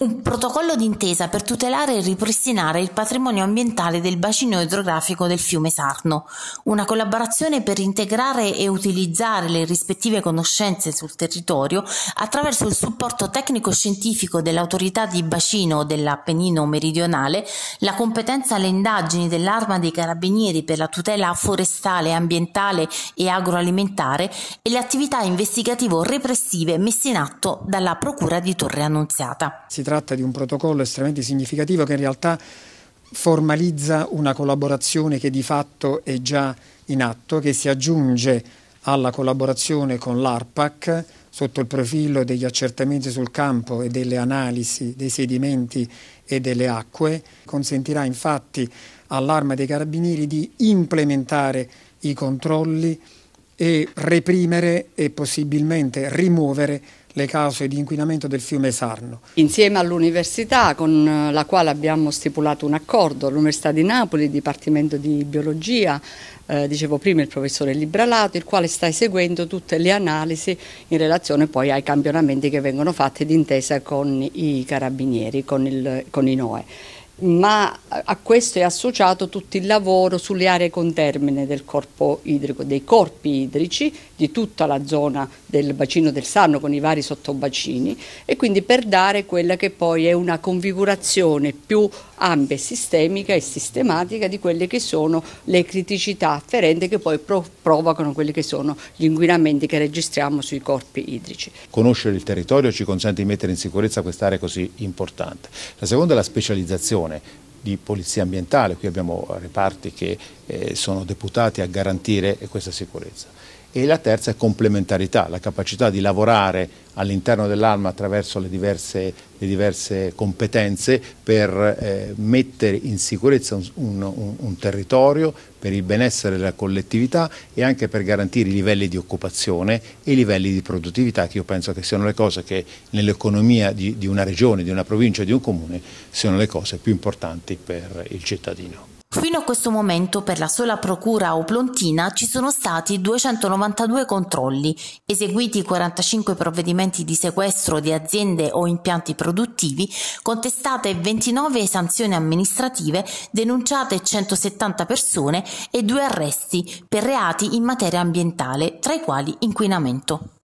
Un protocollo d'intesa per tutelare e ripristinare il patrimonio ambientale del bacino idrografico del fiume Sarno, una collaborazione per integrare e utilizzare le rispettive conoscenze sul territorio attraverso il supporto tecnico-scientifico dell'autorità di bacino dell'Appennino meridionale, la competenza alle indagini dell'Arma dei Carabinieri per la tutela forestale, ambientale e agroalimentare e le attività investigativo-repressive messe in atto dalla Procura di Torre Annunziata tratta di un protocollo estremamente significativo che in realtà formalizza una collaborazione che di fatto è già in atto, che si aggiunge alla collaborazione con l'ARPAC sotto il profilo degli accertamenti sul campo e delle analisi dei sedimenti e delle acque, consentirà infatti all'arma dei carabinieri di implementare i controlli e reprimere e possibilmente rimuovere le cause di inquinamento del fiume Sarno. Insieme all'università con eh, la quale abbiamo stipulato un accordo, l'Università di Napoli, il Dipartimento di Biologia, eh, dicevo prima il professore Libralato, il quale sta eseguendo tutte le analisi in relazione poi ai campionamenti che vengono fatti d'intesa con i carabinieri, con, il, con i NOE ma a questo è associato tutto il lavoro sulle aree contermine del corpo idrico, dei corpi idrici, di tutta la zona del bacino del Sarno con i vari sottobacini e quindi per dare quella che poi è una configurazione più ampia, sistemica e sistematica di quelle che sono le criticità afferenti che poi pro provocano quelli che sono gli inquinamenti che registriamo sui corpi idrici. Conoscere il territorio ci consente di mettere in sicurezza quest'area così importante. La seconda è la specializzazione di polizia ambientale, qui abbiamo reparti che eh, sono deputati a garantire questa sicurezza e la terza è complementarità, la capacità di lavorare all'interno dell'arma attraverso le diverse, le diverse competenze per eh, mettere in sicurezza un, un, un, territorio per il benessere della collettività e anche per garantire i livelli di occupazione e i livelli di produttività che io penso che siano le cose che nell'economia di, di una regione, di una provincia, di un comune siano le cose più importanti per il cittadino. Fino a questo momento per la sola procura oplontina ci sono stati 292 controlli, eseguiti 45 provvedimenti di sequestro di aziende o impianti produttivi, contestate 29 sanzioni amministrative, denunciate 170 persone e due arresti per reati in materia ambientale, tra i quali inquinamento.